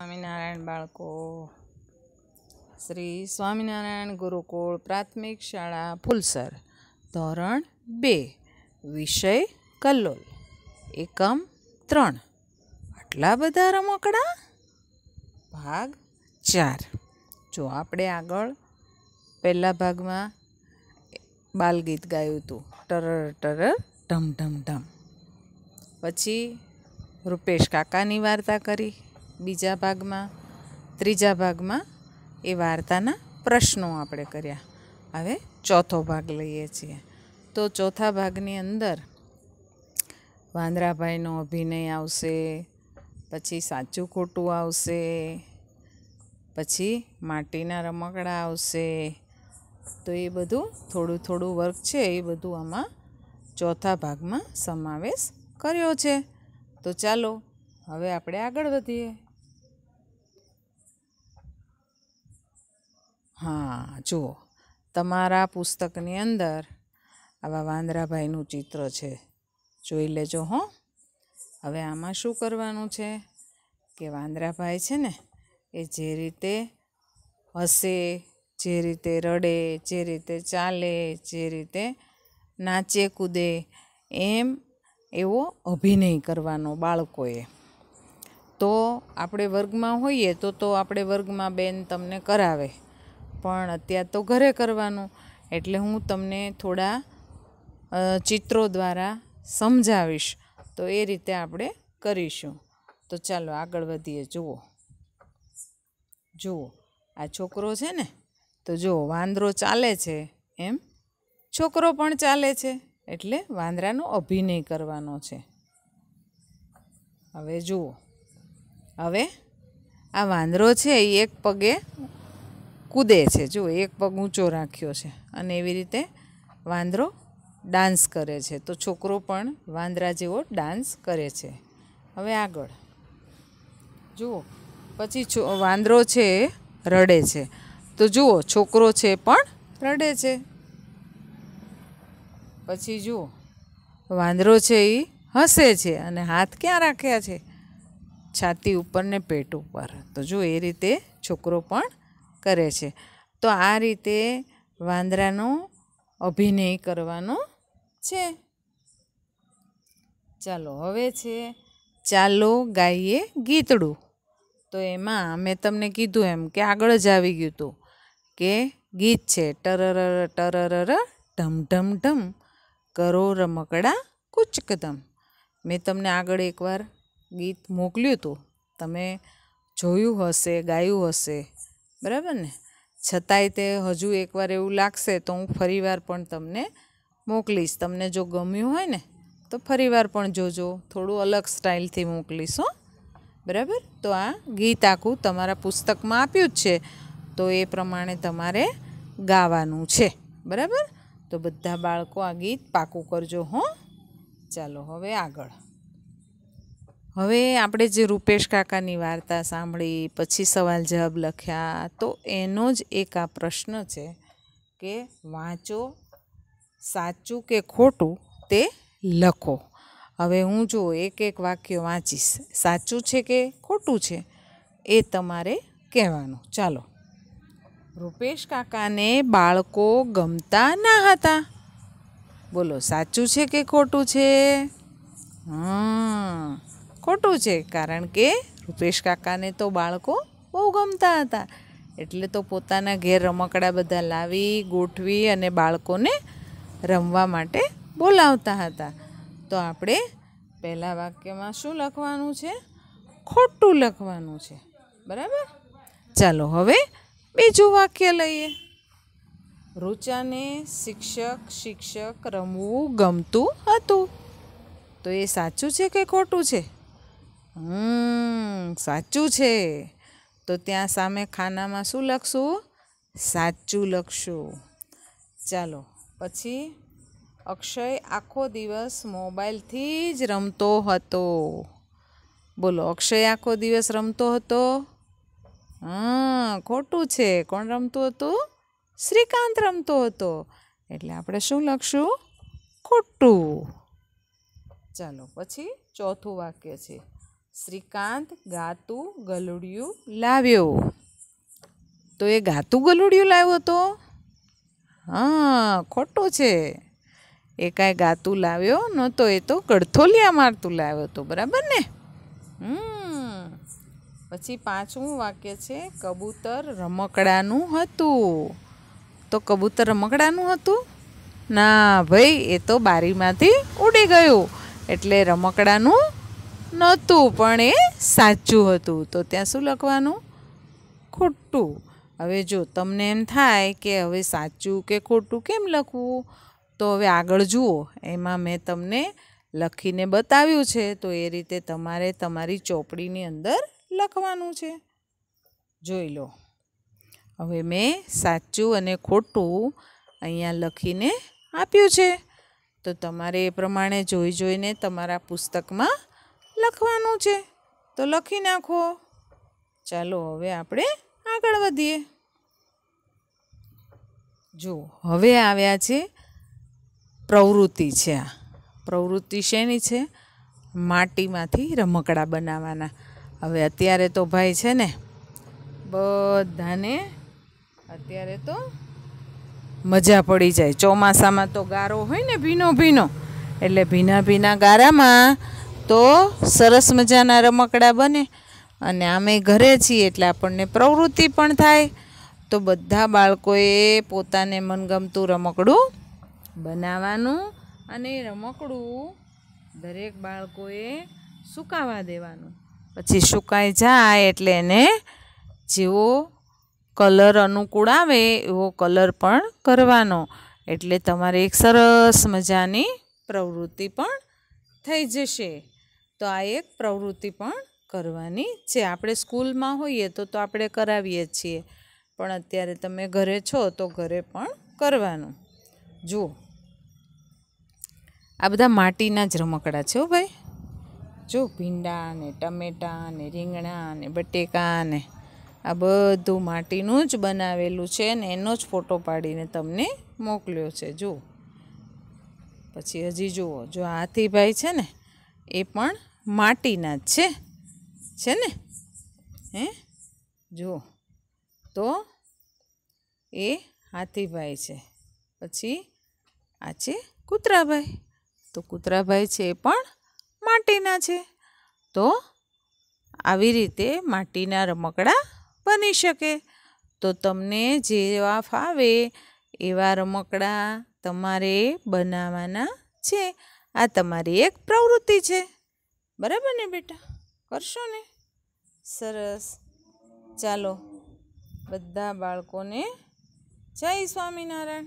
સ્વામિનારાયણ બાળકો શ્રી સ્વામિનારાયણ ગુરુકુળ પ્રાથમિક શાળા ફૂલસર ધોરણ બે વિષય કલ્લોલ એકમ ત્રણ આટલા બધા રમકડા ભાગ ચાર જો આપણે આગળ પહેલા ભાગમાં બાલગીત ગાયું હતું ટરર ટરર ઢમ ઢમ ઢમ પછી રૂપેશ કાકાની વાર્તા કરી બીજા ભાગમાં ત્રીજા ભાગમાં એ વાર્તાના પ્રશ્નો આપણે કર્યા હવે ચોથો ભાગ લઈએ છીએ તો ચોથા ભાગની અંદર વાંદરાભાઈનો અભિનય આવશે પછી સાચું ખોટું આવશે પછી માટીના રમકડા આવશે તો એ બધું થોડું થોડું વર્ક છે એ બધું આમાં ચોથા ભાગમાં સમાવેશ કર્યો છે તો ચાલો હવે આપણે આગળ વધીએ હા જુઓ તમારા પુસ્તકની અંદર આવા વાંદરાભાઈનું ચિત્ર છે જોઈ લેજો હો હવે આમાં શું કરવાનું છે કે વાંદરાભાઈ છે ને એ જે રીતે હસે જે રીતે રડે જે રીતે ચાલે જે રીતે નાચે કૂદે એમ એવો અભિનય કરવાનો બાળકોએ તો આપણે વર્ગમાં હોઈએ તો તો આપણે વર્ગમાં બેન તમને કરાવે પણ અત્યારે તો ઘરે કરવાનું એટલે હું તમને થોડા ચિત્રો દ્વારા સમજાવીશ તો એ રીતે આપણે કરીશું તો ચાલો આગળ વધીએ જુઓ જુઓ આ છોકરો છે ને તો જુઓ વાંદરો ચાલે છે એમ છોકરો પણ ચાલે છે એટલે વાંદરાનો અભિનય કરવાનો છે હવે જુઓ હવે આ વાંદરો છે એ એક પગે કૂદે છે જો એક પગ ઊંચો રાખ્યો છે અને એવી રીતે વાંદરો ડાન્સ કરે છે તો છોકરો પણ વાંદરા જેવો ડાન્સ કરે છે હવે આગળ જુઓ પછી વાંદરો છે રડે છે તો જુઓ છોકરો છે પણ રડે છે પછી જુઓ વાંદરો છે એ હસે છે અને હાથ ક્યાં રાખ્યા છે છાતી ઉપર ને પેટ ઉપર તો જો એ રીતે છોકરો પણ કરે છે તો આ રીતે વાંદરાનો અભિનય કરવાનો છે ચાલો હવે છે ચાલો ગાઈએ ગીતડું તો એમાં મેં તમને કીધું એમ કે આગળ જ આવી ગયું હતું કે ગીત છે ટરરર ટરરર ઢમ ઢમ ઢમ કરો રમકડા કુચકદમ મેં તમને આગળ એકવાર ગીત મોકલ્યું હતું તમે જોયું હશે ગાયું હશે બરાબર ને છતાંય તે હજુ એકવાર એવું લાગશે તો હું ફરીવાર પણ તમને મોકલીશ તમને જો ગમ્યું હોય ને તો ફરીવાર પણ જોજો થોડું અલગ સ્ટાઇલથી મોકલીશ હો બરાબર તો આ ગીત આખું તમારા પુસ્તકમાં આપ્યું જ છે તો એ પ્રમાણે તમારે ગાવાનું છે બરાબર તો બધા બાળકો આ ગીત પાકું કરજો હો ચાલો હવે આગળ હવે આપણે જે રૂપેશ કાકાની વાર્તા સાંભળી પછી સવાલ જવાબ લખ્યા તો એનો જ એક આ પ્રશ્ન છે કે વાંચો સાચું કે ખોટું તે લખો હવે હું જો એક એક વાક્ય વાંચીશ સાચું છે કે ખોટું છે એ તમારે કહેવાનું ચાલો રૂપેશ કાકાને બાળકો ગમતા ના હતા બોલો સાચું છે કે ખોટું છે હા ખોટું છે કારણ કે રૂપેશ કાકાને તો બાળકો બહુ ગમતા હતા એટલે તો પોતાના ઘેર રમકડા બધા લાવી ગોઠવી અને બાળકોને રમવા માટે બોલાવતા હતા તો આપણે પહેલાં વાક્યમાં શું લખવાનું છે ખોટું લખવાનું છે બરાબર ચાલો હવે બીજું વાક્ય લઈએ રૂચાને શિક્ષક શિક્ષક રમવું ગમતું હતું તો એ સાચું છે કે ખોટું છે હમ સાચું છે તો ત્યાં સામે ખાનામાં શું લખશું સાચું લખશું ચાલો પછી અક્ષય આખો દિવસ મોબાઈલથી જ રમતો હતો બોલો અક્ષય આખો દિવસ રમતો હતો હા ખોટું છે કોણ રમતું હતું શ્રીકાંત રમતો હતો એટલે આપણે શું લખશું ખોટું ચાલો પછી ચોથું વાક્ય છે શ્રીકાંત ગાતું ગલુડિયું લાવ્યો તો એ ગાતું ગલુડિયું લાવ્યો તો હા ખોટો છે એ કાંઈ ગાતું લાવ્યો નહોતો એ તો ગળથોલિયા મારતું લાવ્યો તો બરાબર ને હમ પછી પાંચમું વાક્ય છે કબૂતર રમકડાનું હતું તો કબૂતર રમકડાનું હતું ના ભાઈ એ તો બારીમાંથી ઉડી ગયું એટલે રમકડાનું નહોતું પણ એ સાચું હતું તો ત્યાં શું લખવાનું ખોટું હવે જો તમને એમ થાય કે હવે સાચું કે ખોટું કેમ લખવું તો હવે આગળ જુઓ એમાં મેં તમને લખીને બતાવ્યું છે તો એ રીતે તમારે તમારી ચોપડીની અંદર લખવાનું છે જોઈ લો હવે મેં સાચું અને ખોટું અહીંયા લખીને આપ્યું છે તો તમારે એ પ્રમાણે જોઈ જોઈને તમારા પુસ્તકમાં લખવાનું છે તો લખી નાખો ચાલો હવે આપણે આગળ વધીએ જુઓ હવે આવ્યા છે પ્રવૃત્તિ છે આ પ્રવૃત્તિ શેની છે માટીમાંથી રમકડા બનાવવાના હવે અત્યારે તો ભાઈ છે ને બધાને અત્યારે તો મજા પડી જાય ચોમાસામાં તો ગારો હોય ને ભીનો ભીનો એટલે ભીના ભીના ગારામાં તો સરસ મજાના રમકડા બને અને અમે ઘરે છીએ એટલે આપણને પ્રવૃત્તિ પણ થાય તો બધા બાળકોએ પોતાને મનગમતું રમકડું બનાવવાનું અને રમકડું દરેક બાળકોએ સુકાવા દેવાનું પછી સુકાઈ જાય એટલે એને જેવો કલર અનુકૂળ આવે એવો કલર પણ કરવાનો એટલે તમારે એક સરસ મજાની પ્રવૃત્તિ પણ થઈ જશે તો આ એક પ્રવૃત્તિ પણ કરવાની છે આપણે સ્કૂલમાં હોઈએ તો તો આપણે કરાવીએ છીએ પણ અત્યારે તમે ઘરે છો તો ઘરે પણ કરવાનું જુઓ આ બધા માટીના જ રમકડા છે હો ભાઈ જો ભીંડા ને ટમેટા ને રીંગણા ને બટેકા ને આ બધું માટીનું જ બનાવેલું છે ને એનો જ ફોટો પાડીને તમને મોકલ્યો છે જુઓ પછી હજી જુઓ જો હાથીભાઈ છે ને એ પણ માટીના જ છે છે ને હે જુઓ તો એ હાથીભાઈ છે પછી આ છે કૂતરાભાઈ તો કૂતરાભાઈ છે એ પણ માટીના છે તો આવી રીતે માટીના રમકડા બની શકે તો તમને જેવા ફાવે એવા રમકડા તમારે બનાવવાના છે આ તમારી એક પ્રવૃત્તિ છે બરાબર ને બેટા કરશો ને સરસ ચાલો બધા બાળકોને જય સ્વામિનારાયણ